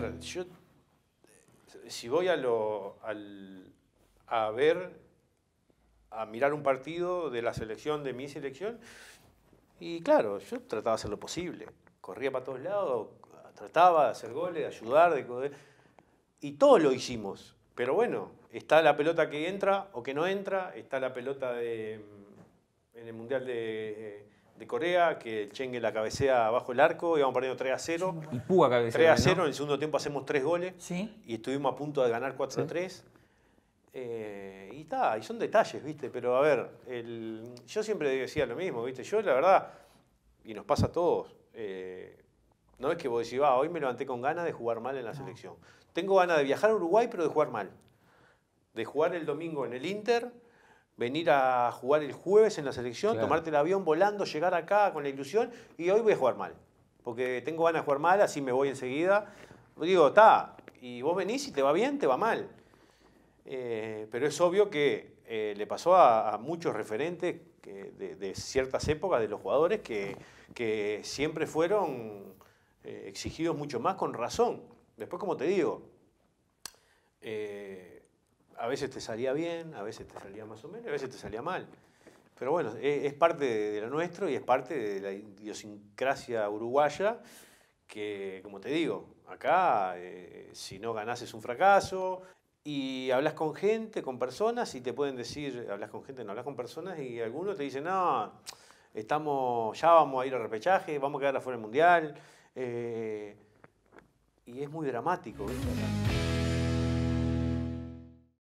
ver, yo si voy a, lo, a ver, a mirar un partido de la selección, de mi selección, y claro, yo trataba de hacer lo posible. Corría para todos lados, trataba de hacer goles, de ayudar, de... Y todos lo hicimos. Pero bueno, está la pelota que entra o que no entra, está la pelota en el Mundial de... Eh, de Corea, que el Chengue la cabecea bajo el arco, y vamos perdiendo 3 a 0. Y Puga cabecea. 3 a 0, en el segundo tiempo hacemos 3 goles y estuvimos a punto de ganar 4 a 3. Eh, y está, y son detalles, ¿viste? Pero a ver, el, yo siempre decía lo mismo, ¿viste? Yo la verdad, y nos pasa a todos, eh, no es que vos decís, va, ah, hoy me levanté con ganas de jugar mal en la selección. Tengo ganas de viajar a Uruguay, pero de jugar mal. De jugar el domingo en el Inter venir a jugar el jueves en la selección, tomarte el avión volando, llegar acá con la ilusión y hoy voy a jugar mal. Porque tengo ganas de jugar mal, así me voy enseguida. Digo, está, y vos venís y te va bien, te va mal. Eh, pero es obvio que eh, le pasó a, muchos referentes de, ciertas épocas de los jugadores que, siempre fueron eh, exigidos mucho más con razón. Después, como te digo, a veces te salía bien, a veces te salía más o menos, a veces te salía mal. Pero bueno, e, es, parte de, lo nuestro y es parte de la idiosincrasia uruguaya que, como te digo, acá eh, si no ganas es un fracaso y hablas con gente, con personas y te pueden decir, hablas con gente, no hablas con personas y algunos te dicen, no, estamos, ya vamos a ir al repechaje, vamos a quedar afuera del mundial. Eh, y es muy dramático,